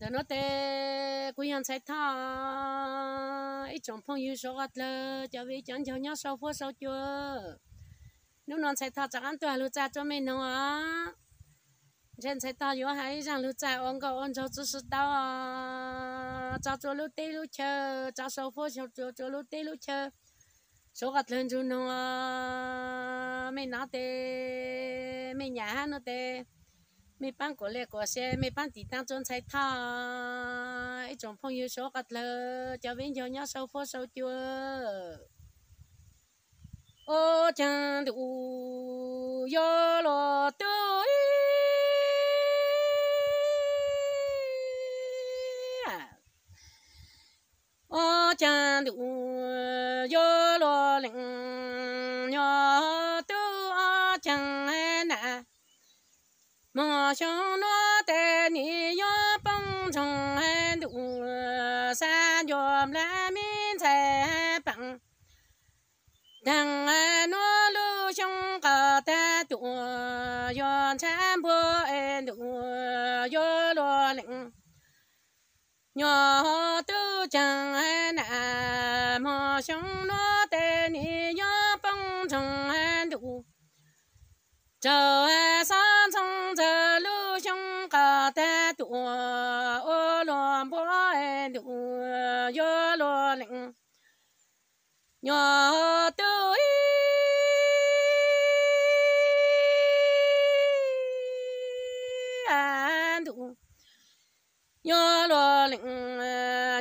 giờ nó tê quý nhân sẽ tha ít chồng phong yêu số gạt lơ cho vì chẳng cho nhau sau phố sau chưa nếu non sẽ tha chẳng ăn tuổi lưu cha cho mình nó á trên sẽ tha yếu hay rằng lưu cha ông có ông cháu chú sư tao à cháu cho lưu tê lưu chờ cháu sau phố sau cho chú lưu tê lưu chờ số gạt lên chú nó mình nó tê mình nhà nó tê mấy bạn có lẽ có xe mấy bạn thì đang chọn sai thà ấy trong phòng yêu số cắt lơ cho bên cho nhau sâu phố sâu chưa ô chẳng được yo lo tôi ô chẳng được yo lo lạnh 莫想那带你要蹦成汉的山脚南面才蹦，等啊那路上高大多要参不安的要落岭，鸟都讲啊那莫想那带你要蹦成汉的，走啊。nhỏ tới an thụ nhỏ lo lĩnh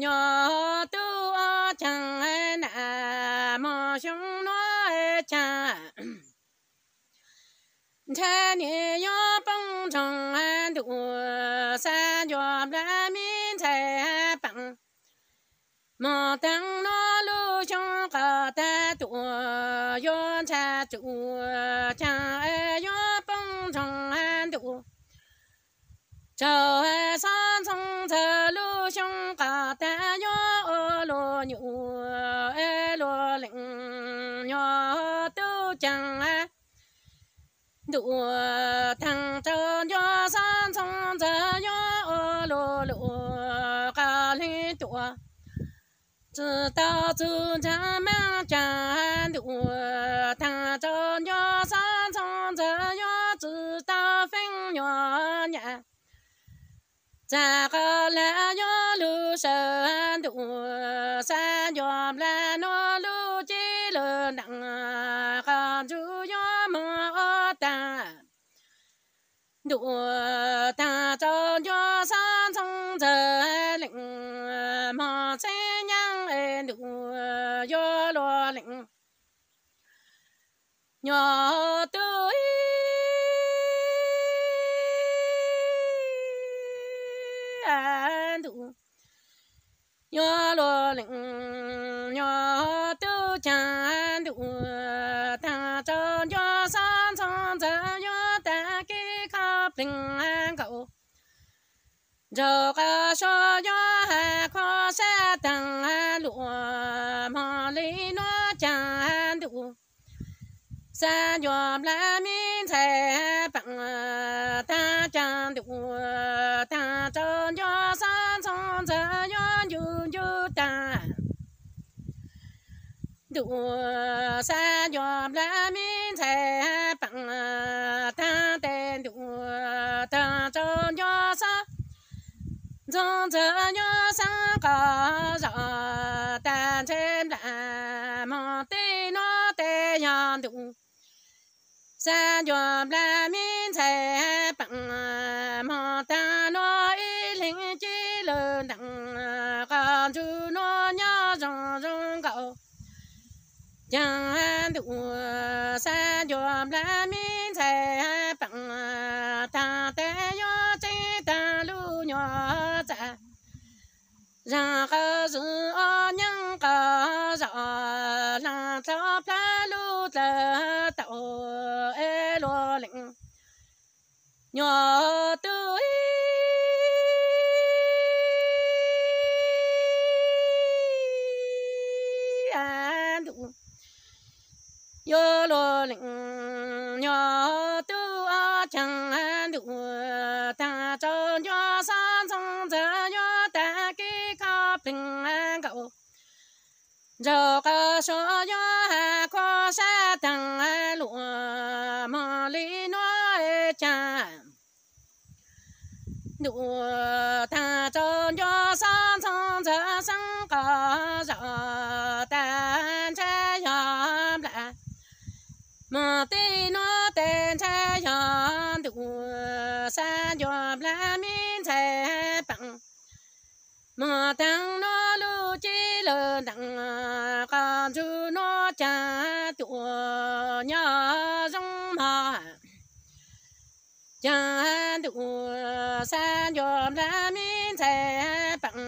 nhỏ tư chẳng nà mò xuống nó cha cha nhẹ nhỏ bông trồng an thụ sa cho ra mi thầy bằng mò tăng nó chủ ờ, cha chủ ờ, cha e bông trong han chủ chờ e san sông chờ cả ta yo ô lu nhụ e lu lệnh yo tư ờ, thằng chờ yo san 知道主咱们家路，他着要上从这要知道分要年，咱个来要路上路，山要来那路几路能，好主要莫担，路他着要上从这领莫在。nhỏ tới an thụ nhỏ lo lĩnh nhỏ tư chan thụ ta cho nhỏ san san ta nhỏ ta kê khắp linh an cậu giờ ca so nhỏ hà khó sa tăng lụa mà lấy nó cha yom la min se bằng ờ, ta chan du ờ, ta chan yo san son sa yon yu yu ta du ờ, sa yom la min se bằng ta ten du ta chan yo san son sa yo san ka ra ta che sa cho la min sa bằng ờ, mo ta no y linh chi lơ đặng ờ, chú nó nhớ rong rong cậu chẳng đủ sa cho la bằng ờ, ta te yo chi ta lu nhỏ cha nhỏ tới à đủ yo lo lĩnh nhỏ tu a chẳng an đủ ta cho nhỏ san song giờ nhỏ ta kí có bình an cậu giờ có số nhỏ hà có sa tăng lụa mò lý nói chẳng nụ ờ, ta cho cho sang sang cho sang có rõ tan cha yom lạ mà tê nó tên cha yom đủ sa yom lạ min cha bằng mà tăng nó lu chi lơ đặng ờ, con chú nó cha tụ ờ, nhỏ rong mà chan tu san yom ra min se bằng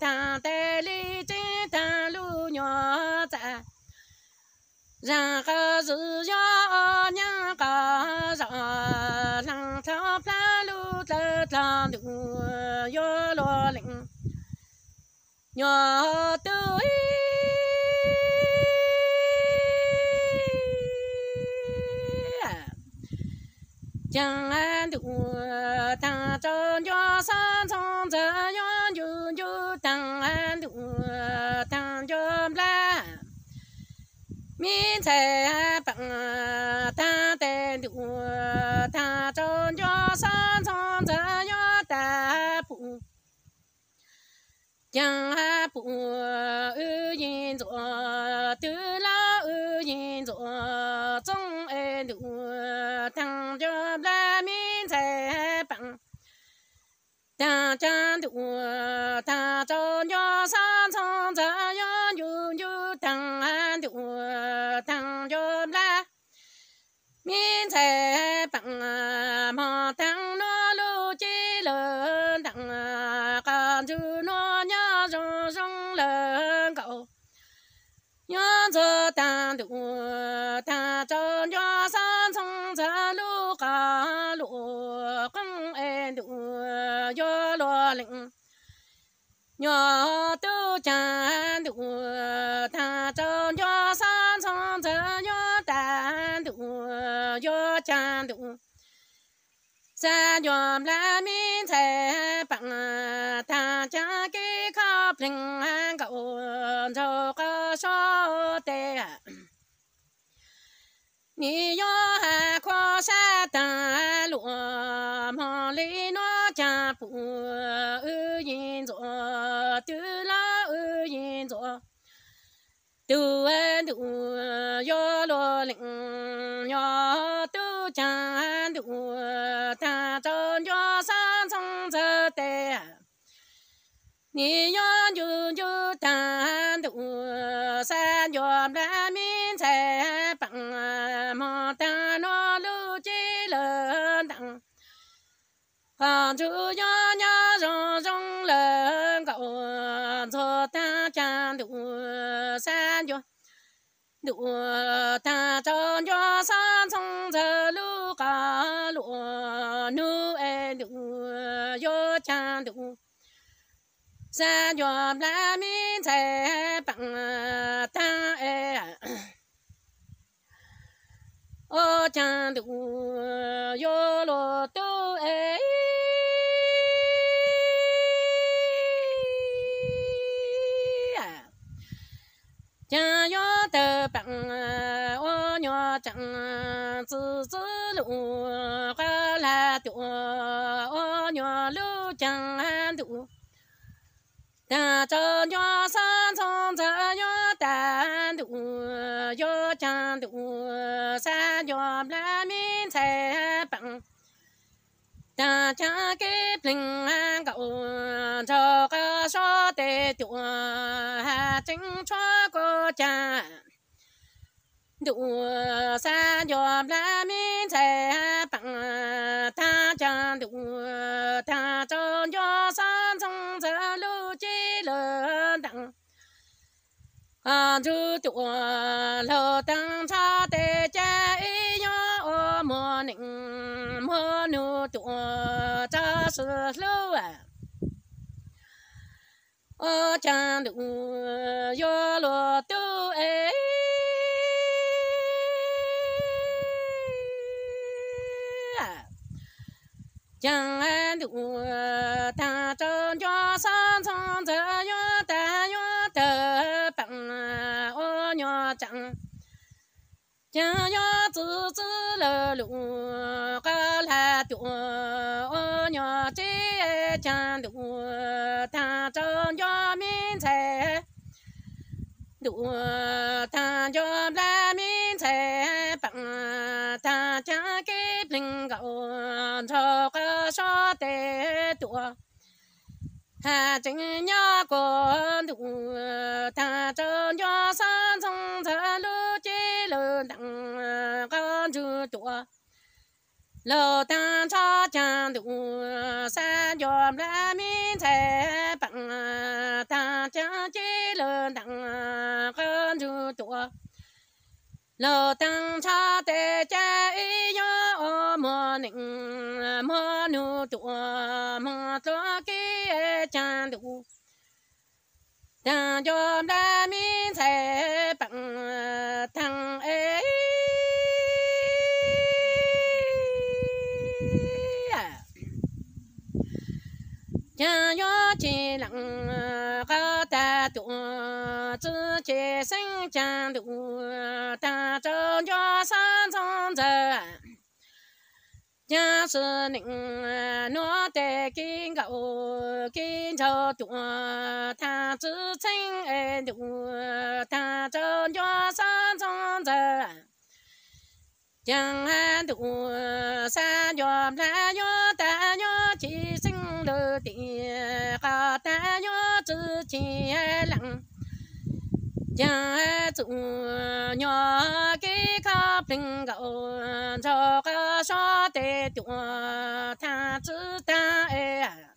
ta tê li chi ta lu nhỏ ta ra cơ dữ do nhá có rõ lăng thọ pla lu tơ tơ tu yo lo lĩnh nhỏ tư 江南渡，唐朝叫山中这样就就江南渡，唐朝来，明才本唐的渡，唐朝叫山中这样大步，江南步。长江头，大早鸟上长江呀，牛牛当安头，当着来，明菜帮忙当那路接了当啊，赶走那鸟上上了高，鸟着当头，大早鸟。nhỏ tu cha tu ta cho nhỏ san son cho nhỏ ta tu nhỏ cha tu sa nhỏ la mi thế bằng ta cha kí khắp bình an cậu cho cơ số tệ ni yo ha kho sa ta lụa mò lý nó cha phụ trong nhỏ tu cha đủ ta trong nhỏ san trong giờ tệ ni nhỏ chú chú ta đủ san nhỏ ra min sẽ bằng à, mò ta nó lưu chi lớn đặng Phật ờ, chú nhỏ nhỏ rong rong lớn cậu cho à, ta cha đủ san nhỏ lụa ta cho cho san sông giờ lu cả lụa nu e lụa yo cha lụa sa yo la mi thế bằng à, ta e ô cha lụa yo lo tu ta cho cho san song cho yo tan du yo chan du sa yo la min sa bằng an ga o cho ka so te tu ha chính du sa yo la 啊，这就老当差的家一样，我莫宁莫牛多，这是老啊。我讲的要落都哎。江安的我。家呀子子了路，个来多，呀这家路，他这呀民菜，路他呀来民菜，把他家给领个，这个说得多。hà chính nhớ của đủ ta cho nhớ sang trong thơ lưu đặng ờ, con chưa chùa ờ. lô tăng cho chàng đủ ờ, sa dòm ra minh thế bằng ta chẳng chỉ lô đặng con chưa chùa lô tăng cho tê cha ý nhớ ô mô nịnh mô nụ chùa mô chùa kì chàng đủ đặng dòm ra miên thế tu zi jie sheng jiang tu da zhong jia san zong nhà sư nịnh ờ, nó tề kinh gạo kinh ta chữ chính ê tụ ờ, ta cho cho san trong giờ chẳng hạn tụ ờ, sa dòm la lặng cha chủ nhỏ cái khắp linh gạo cho cái số tệ tuổi ta chữ ta ấy